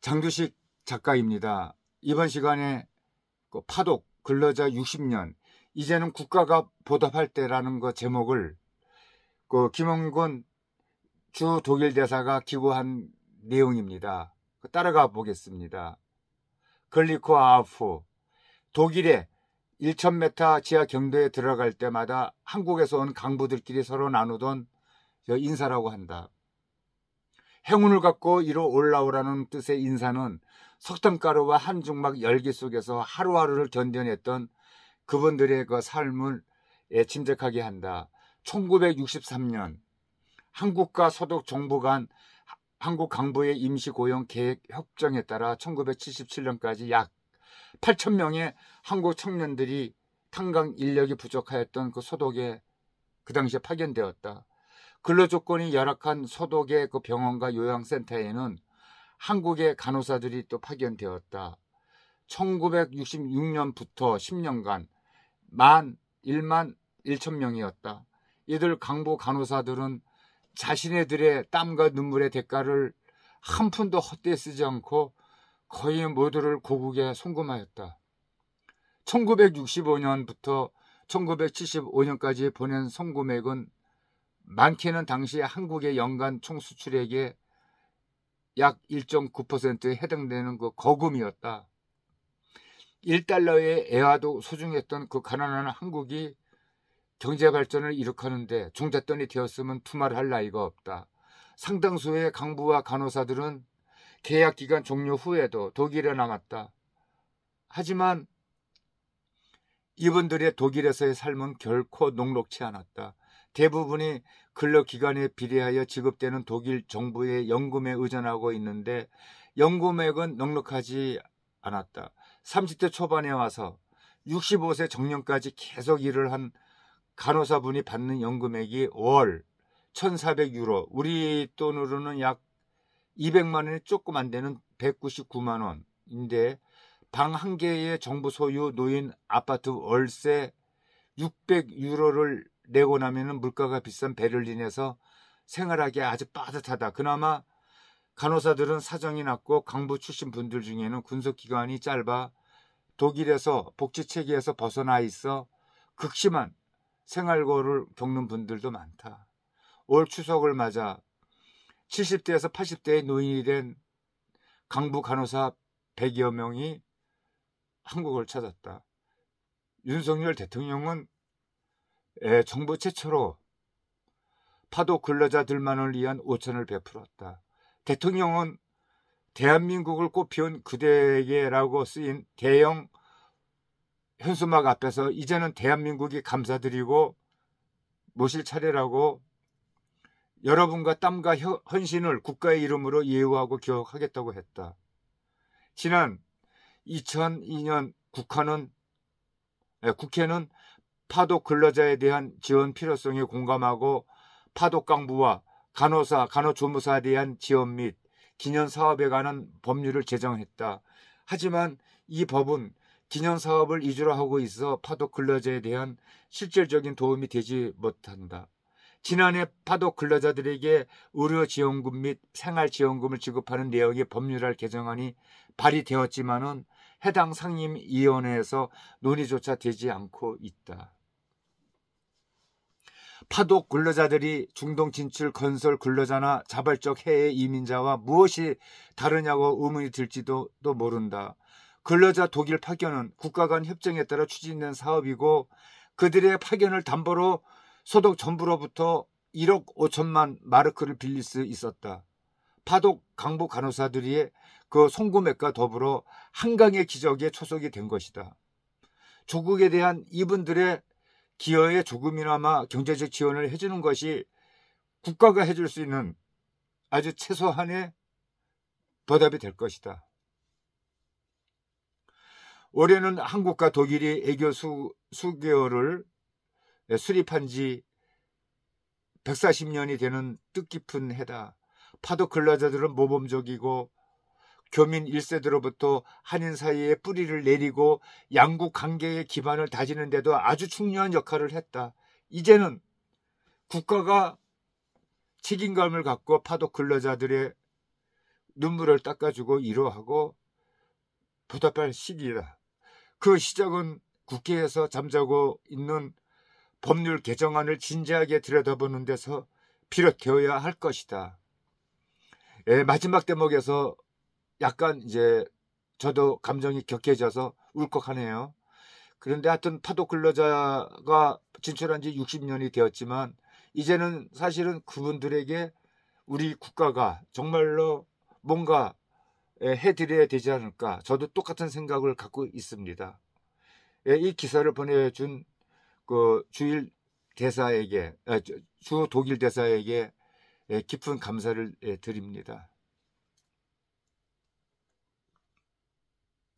장규식 작가입니다. 이번 시간에 그 파독 근로자 60년 이제는 국가가 보답할 때라는 거 그 제목을 그김홍근주 독일 대사가 기고한 내용입니다. 그 따라가 보겠습니다. 글리코 아프 독일의 1,000m 지하 경도에 들어갈 때마다 한국에서 온 강부들끼리 서로 나누던 인사라고 한다. 행운을 갖고 이로 올라오라는 뜻의 인사는 석탄가루와 한중막 열기 속에서 하루하루를 견뎌냈던 그분들의 그 삶을 침착하게 한다. 1963년 한국과 소독 정부 간 한국 강부의 임시 고용 계획 협정에 따라 1977년까지 약 8천 명의 한국 청년들이 탄광 인력이 부족하였던 그 소독에 그 당시에 파견되었다. 근로조건이 열악한 소독의 그 병원과 요양센터에는 한국의 간호사들이 또 파견되었다. 1966년부터 10년간 만 1만 1천 명이었다. 이들 강보 간호사들은 자신의들의 땀과 눈물의 대가를 한 푼도 헛되이 쓰지 않고 거의 모두를 고국에 송금하였다. 1965년부터 1975년까지 보낸 송금액은 많게는 당시 한국의 연간 총 수출액의 약 1.9%에 해당되는 그 거금이었다. 1달러의 애화도 소중했던 그 가난한 한국이 경제 발전을 이룩하는데 종잣돈이 되었으면 투말할 나이가 없다. 상당수의 강부와 간호사들은 계약 기간 종료 후에도 독일에 남았다. 하지만 이분들의 독일에서의 삶은 결코 녹록치 않았다. 대부분이 근로기간에 비례하여 지급되는 독일 정부의 연금에 의존하고 있는데 연금액은 넉넉하지 않았다. 30대 초반에 와서 65세 정년까지 계속 일을 한 간호사분이 받는 연금액이 월 1,400유로, 우리 돈으로는 약 200만 원이 조금 안 되는 199만 원인데 방 한 개의 정부 소유 노인 아파트 월세 600유로를 내고 나면은 물가가 비싼 베를린에서 생활하기 아주 빠듯하다. 그나마 간호사들은 사정이 낮고 강부 출신 분들 중에는 군속 기간이 짧아 독일에서 복지 체계에서 벗어나 있어 극심한 생활고를 겪는 분들도 많다. 올 추석을 맞아 70대에서 80대의 노인이 된 강부 간호사 100여 명이 한국을 찾았다. 윤석열 대통령은 정부 최초로 파도 근로자들만을 위한 오천을 베풀었다. 대통령은 대한민국을 꽃피운 그대에게라고 쓰인 대형 현수막 앞에서 이제는 대한민국이 감사드리고 모실 차례라고 여러분과 땀과 헌신을 국가의 이름으로 예우하고 기억하겠다고 했다. 지난 2002년 예, 국회는 파독 근로자에 대한 지원 필요성에 공감하고 파독 강부와 간호사, 간호조무사에 대한 지원 및 기념사업에 관한 법률을 제정했다. 하지만 이 법은 기념사업을 위주로 하고 있어 파독 근로자에 대한 실질적인 도움이 되지 못한다. 지난해 파독 근로자들에게 의료지원금 및 생활지원금을 지급하는 내역의 법률할 개정안이 발의되었지만은 해당 상임위원회에서 논의조차 되지 않고 있다. 파독 근로자들이 중동 진출 건설 근로자나 자발적 해외 이민자와 무엇이 다르냐고 의문이 들지도 또 모른다. 근로자 독일 파견은 국가 간 협정에 따라 추진된 사업이고 그들의 파견을 담보로 소득 전부로부터 1억 5천만 마르크를 빌릴 수 있었다. 파독 강북 간호사들이 그 송금액과 더불어 한강의 기적에 초석이된 것이다. 조국에 대한 이분들의 기여에 조금이나마 경제적 지원을 해주는 것이 국가가 해줄 수 있는 아주 최소한의 보답이 될 것이다. 올해는 한국과 독일이 애교 수, 수개월을 수립한 지 140년이 되는 뜻깊은 해다. 파도 근라자들은 모범적이고 교민 1세대로부터 한인 사이에 뿌리를 내리고 양국 관계의 기반을 다지는 데도 아주 중요한 역할을 했다. 이제는 국가가 책임감을 갖고 파도 근로자들의 눈물을 닦아주고 이로하고 보답할 시기다. 그 시작은 국회에서 잠자고 있는 법률 개정안을 진지하게 들여다보는 데서 비롯되어야 할 것이다. 예, 마지막 대목에서 약간 이제 저도 감정이 격해져서 울컥하네요. 그런데 하여튼 파도 근로자가 진출한 지 60년이 되었지만 이제는 사실은 그분들에게 우리 국가가 정말로 뭔가 해드려야 되지 않을까. 저도 똑같은 생각을 갖고 있습니다. 예, 이 기사를 보내준 그 주일 대사에게, 아, 주 독일 대사에게 예, 깊은 감사를 예, 드립니다.